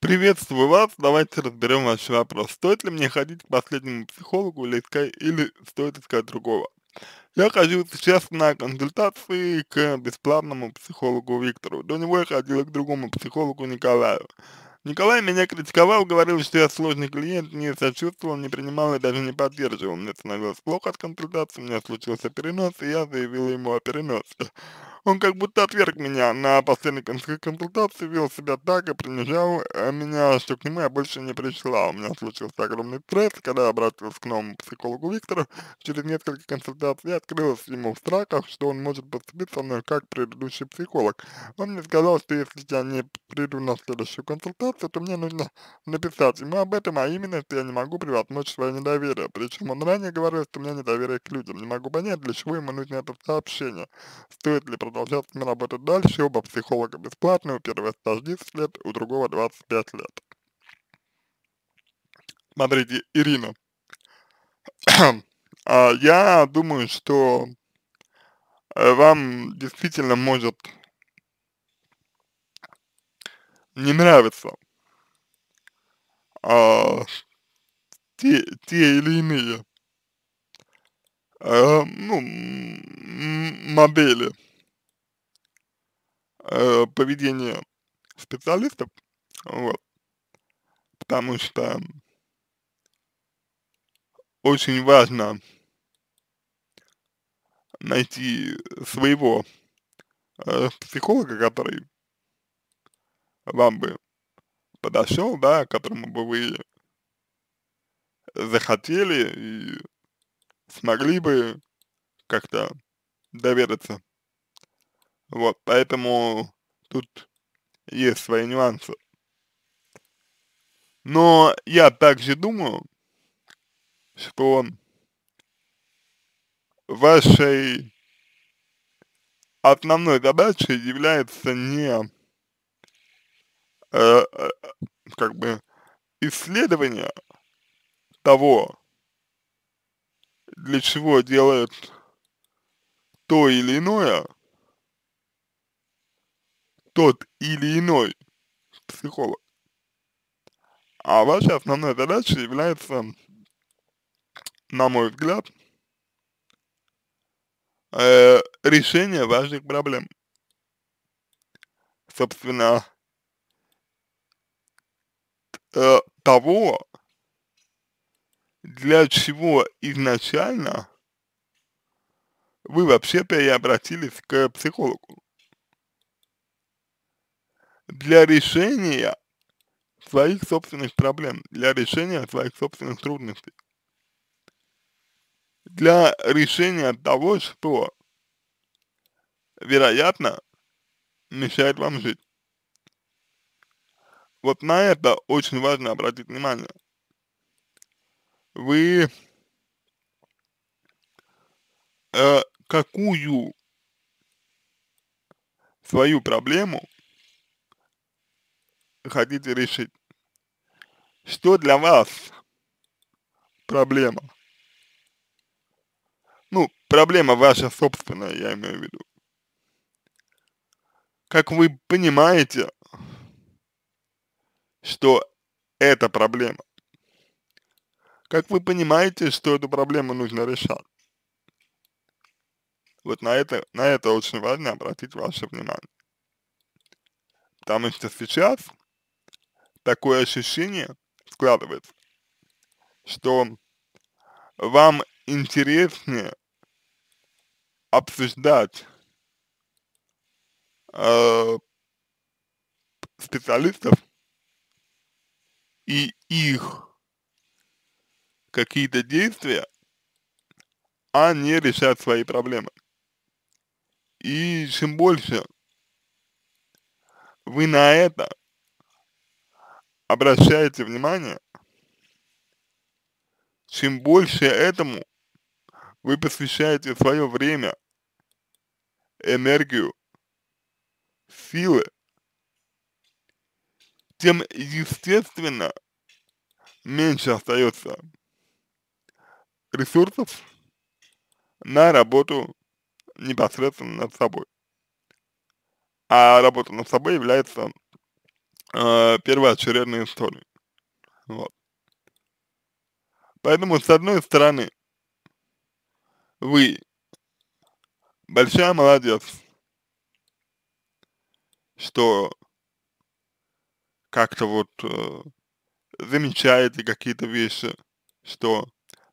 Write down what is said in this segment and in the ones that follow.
Приветствую вас, давайте разберем ваш вопрос. Стоит ли мне ходить к последнему психологу или, искать, или стоит искать другого? Я хожу сейчас на консультации к бесплатному психологу Виктору. До него я ходила к другому психологу Николаю. Николай меня критиковал, говорил, что я сложный клиент, не сочувствовал, не принимал и даже не поддерживал. Мне становилось плохо от консультации, у меня случился перенос, и я заявила ему о переносе. Он как будто отверг меня на последней консультации, вел себя так и принижал э, меня, что к нему я больше не пришла. У меня случился огромный стресс, когда я обратилась к новому психологу Виктору. Через несколько консультаций я открылась ему в страхах, что он может поступить со мной как предыдущий психолог. Он мне сказал, что если я не приду на следующую консультацию, то мне нужно написать ему об этом, а именно, что я не могу превозмочь свое недоверие. Причем он ранее говорил, что у меня недоверие к людям. Не могу понять, для чего ему нужно это сообщение. Стоит ли продолжать работать дальше, оба психолога бесплатные, у первого стаж 10 лет, у другого 25 лет. Смотрите, Ирина, а я думаю, что э, вам действительно может не нравиться а, те, те или иные а, ну, модели э, поведение специалистов, вот, потому что очень важно найти своего э, психолога, который вам бы подошел, да, которому бы вы захотели и смогли бы как-то довериться. Вот, поэтому тут есть свои нюансы. Но я также думаю, что вашей основной задачей является не э, э как бы исследование того, для чего делают то или иное, тот или иной психолог. А ваша основная задача является, на мой взгляд, э, решение важных проблем. Собственно, э, того, для чего изначально вы вообще-то и обратились к психологу для решения своих собственных проблем, для решения своих собственных трудностей, для решения того, что, вероятно, мешает вам жить. Вот на это очень важно обратить внимание. Вы э, какую свою проблему хотите решить. Что для вас проблема? Ну, проблема ваша собственная, я имею в виду. Как вы понимаете, что это проблема? Как вы понимаете, что эту проблему нужно решать? Вот на это, на это очень важно обратить ваше внимание. Потому что сейчас такое ощущение складывается, что вам интереснее обсуждать э, специалистов и их какие-то действия, а не решать свои проблемы. И чем больше вы на это Обращаете внимание, чем больше этому вы посвящаете свое время, энергию, силы, тем, естественно, меньше остается ресурсов на работу непосредственно над собой. А работа над собой является э, а, первоочередной историей. Вот. Поэтому, с одной стороны, вы большая молодец, что как-то вот э, замечаете какие-то вещи, что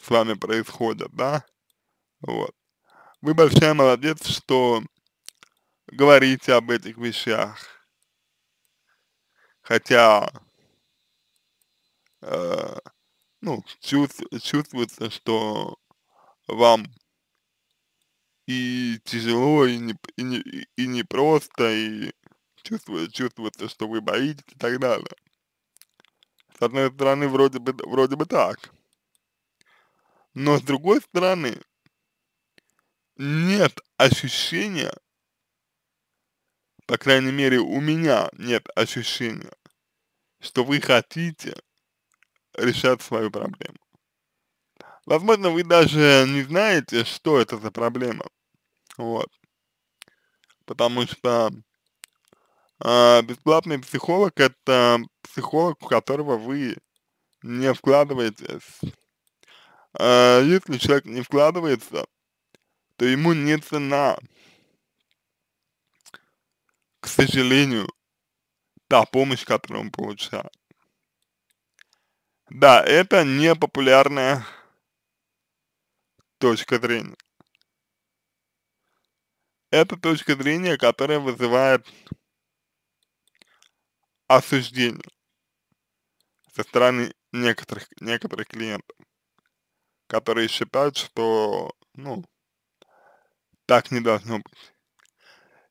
с вами происходят, да? Вот. Вы большая молодец, что говорите об этих вещах, хотя э, ну, чувств, чувствуется, что вам и тяжело, и не, и не, и не просто, и чувствуется, чувствуется, что вы боитесь и так далее. С одной стороны, вроде бы, вроде бы так. Но с другой стороны, нет ощущения, по крайней мере, у меня нет ощущения, что вы хотите решать свою проблему. Возможно, вы даже не знаете, что это за проблема. Вот. Потому что э, бесплатный психолог – это психолог, в которого вы не вкладываетесь. Э, если человек не вкладывается, то ему не цена к сожалению, та помощь, которую он получал, Да, это непопулярная точка зрения. Это точка зрения, которая вызывает осуждение со стороны некоторых, некоторых клиентов, которые считают, что, ну, так не должно быть.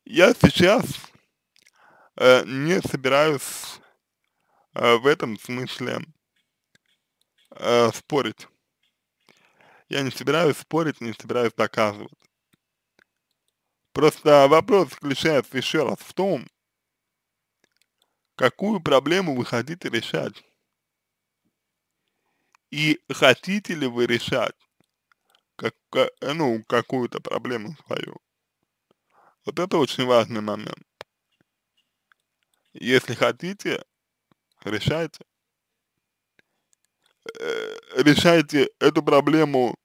Я сейчас Э, не собираюсь э, в этом смысле э, спорить. Я не собираюсь спорить, не собираюсь доказывать. Просто вопрос заключается еще раз в том, какую проблему вы хотите решать. И хотите ли вы решать как, э, ну, какую-то проблему свою. Вот это очень важный момент. Если хотите, решайте. Э, решайте эту проблему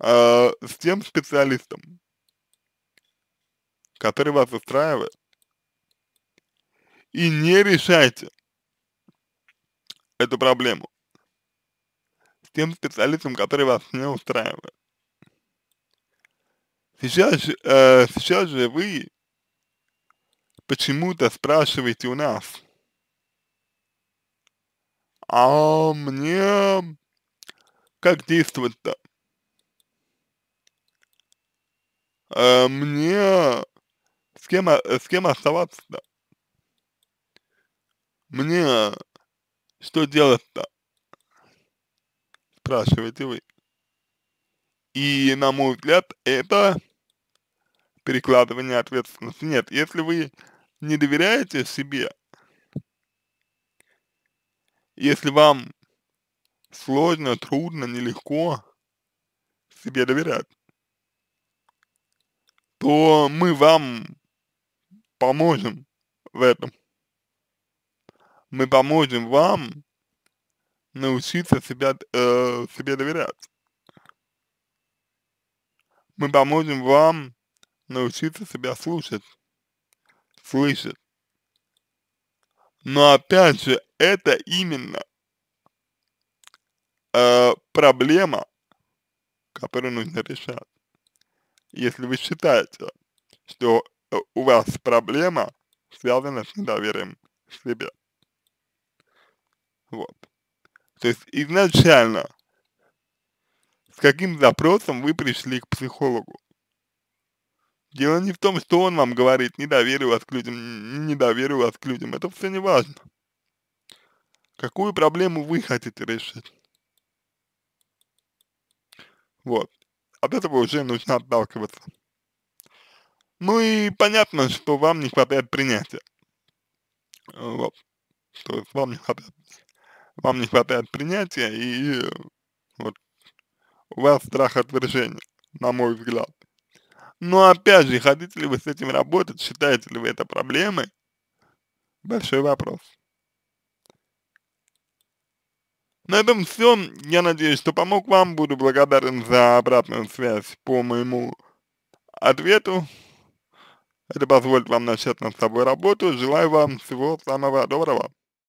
э, с тем специалистом, который вас устраивает. И не решайте эту проблему с тем специалистом, который вас не устраивает. Сейчас, э, сейчас же вы Почему-то спрашиваете у нас. А мне как действовать-то? А мне с кем, э, с кем оставаться-то? Мне что делать-то? Спрашиваете вы. И, на мой взгляд, это перекладывание ответственности. Нет, если вы не доверяете себе, если вам сложно, трудно, нелегко себе доверять, то мы вам поможем в этом. Мы поможем вам научиться себя, э, себе доверять. Мы поможем вам научиться себя слушать слышит. Но опять же, это именно э, проблема, которую нужно решать. Если вы считаете, что э, у вас проблема связана с недоверием к себе. Вот. То есть изначально с каким запросом вы пришли к психологу? Дело не в том, что он вам говорит, не довериваясь к людям, не довериваясь к людям, это все не важно. Какую проблему вы хотите решить? Вот. От этого уже нужно отталкиваться. Ну и понятно, что вам не хватает принятия. Вот. То есть вам не хватает, вам не хватает принятия и э, вот у вас страх отвержения, на мой взгляд. Но опять же, хотите ли вы с этим работать, считаете ли вы это проблемой? Большой вопрос. На этом все. Я надеюсь, что помог вам. Буду благодарен за обратную связь по моему ответу. Это позволит вам начать над собой работу. Желаю вам всего самого доброго.